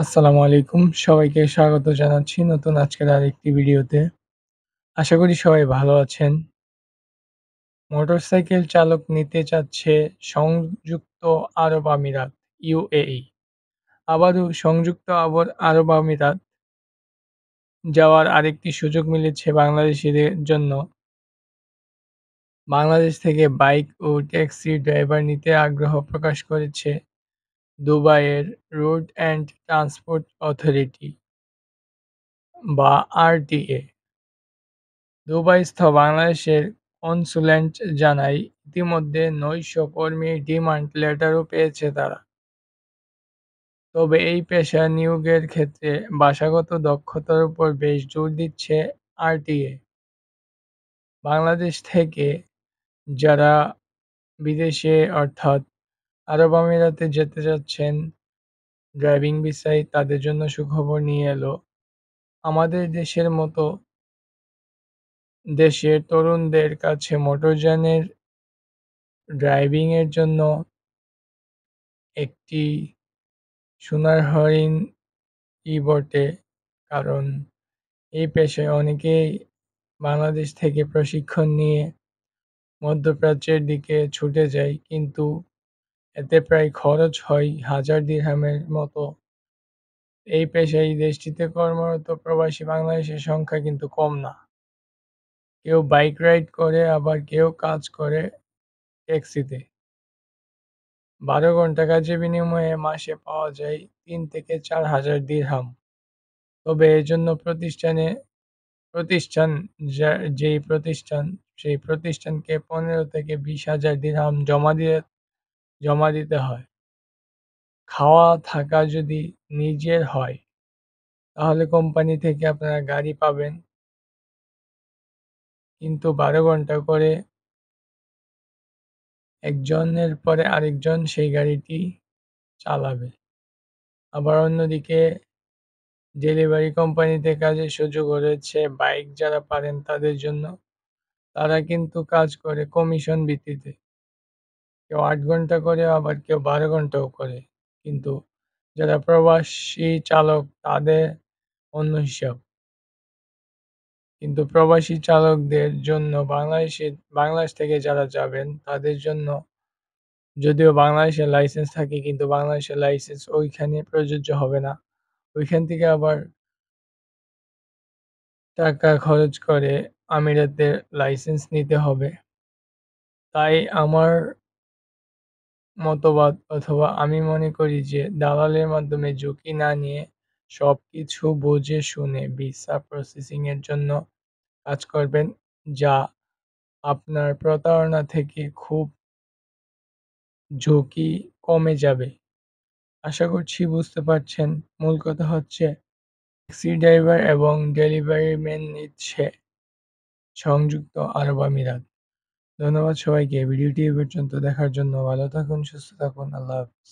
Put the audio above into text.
আসসালামু আলাইকুম সবাইকে স্বাগত জানাচ্ছি নতুন আজকের আরেকটি ভিডিওতে আশা করি সবাই ভালো আছেন মোটরসাইকেল চালক নিতে চাচ্ছে সংযুক্ত আরব আমিরাত ইউএই আবারও সংযুক্ত আবর আরব আমিরাত যাওয়ার আরেকটি সুযোগ মিলেছে বাংলাদেশিদের জন্য বাংলাদেশ থেকে বাইক ও ট্যাক্সি ড্রাইভার নিতে আগ্রহ প্রকাশ করেছে দুবাইয়ের রোড অ্যান্ড ট্রান্সপোর্ট অথরিটি বা আরটিএ দুবাইস্থ বাংলাদেশের কনসুলেন্ট জানায় ইতিমধ্যে নৈশ কর্মী ডিমান্ড লেটারও পেয়েছে তারা তবে এই পেশা নিয়োগের ক্ষেত্রে ভাষাগত দক্ষতার উপর বেশ জোর দিচ্ছে আরটিএ বাংলাদেশ থেকে যারা বিদেশে অর্থাৎ আরব আমিরাতে যেতে যাচ্ছেন ড্রাইভিং বিষয় তাদের জন্য সুখবর নিয়ে এলো আমাদের দেশের মতো দেশের তরুণদের কাছে মোটরযানের ড্রাইভিংয়ের জন্য একটি সোনার হরিণ ই বটে কারণ এই পেশায় অনেকেই বাংলাদেশ থেকে প্রশিক্ষণ নিয়ে মধ্যপ্রাচ্যের দিকে ছুটে যায় কিন্তু এতে প্রায় খরচ হয় হাজার দিরহামের মতো। এই পেশায় দেশটিতে কর্মরত প্রবাসী বাংলাদেশের সংখ্যা কিন্তু কম না। কেউ বাইক রাইড করে আবার কেউ কাজ করে ট্যাক্সিতে। বারো ঘন্টা কাজের বিনিময়ে মাসে পাওয়া যায় তিন থেকে চার হাজার দিরহাম। তবে এজন্য প্রতিষ্ঠানে প্রতিষ্ঠান যা যেই প্রতিষ্ঠান সেই প্রতিষ্ঠানকে পনেরো থেকে বিশ হাজার দিরহাম জমা দিয়ে জমা দিতে হয় খাওয়া থাকা যদি নিজের হয় তাহলে কোম্পানি থেকে আপনারা গাড়ি পাবেন কিন্তু বারো ঘন্টা করে একজনের পরে আরেকজন সেই গাড়িটি চালাবে আবার অন্যদিকে ডেলিভারি কোম্পানিতে কাজের সুযোগ রয়েছে বাইক যারা পারেন তাদের জন্য তারা কিন্তু কাজ করে কমিশন ভিত্তিতে কেউ আট ঘন্টা করে আবার কেউ বারো ঘন্টাও করে কিন্তু যারা প্রবাসী চালক তাদের অন্য হিসাব কিন্তু প্রবাসী চালকদের জন্য বাংলাদেশে বাংলাদেশ থেকে যারা যাবেন তাদের জন্য যদিও বাংলাদেশের লাইসেন্স থাকে কিন্তু বাংলাদেশের লাইসেন্স ওইখানে প্রযোজ্য হবে না ওইখান থেকে আবার টাকা খরচ করে আমিরাতের লাইসেন্স নিতে হবে তাই আমার মতবাদ অথবা আমি মনে করি যে দালালের মাধ্যমে ঝুঁকি না নিয়ে সব কিছু বুঝে শুনে ভিসা প্রসেসিংয়ের জন্য কাজ করবেন যা আপনার প্রতারণা থেকে খুব ঝুঁকি কমে যাবে আশা করছি বুঝতে পারছেন মূল কথা হচ্ছে ট্যাক্সি ড্রাইভার এবং ডেলিভারি ম্যান নিচ্ছে সংযুক্ত আরব আমিরাত ধন্যবাদ সবাইকে ভিডিওটি পর্যন্ত দেখার জন্য ভালো থাকুন সুস্থ থাকুন আল্লাহ হাফিজ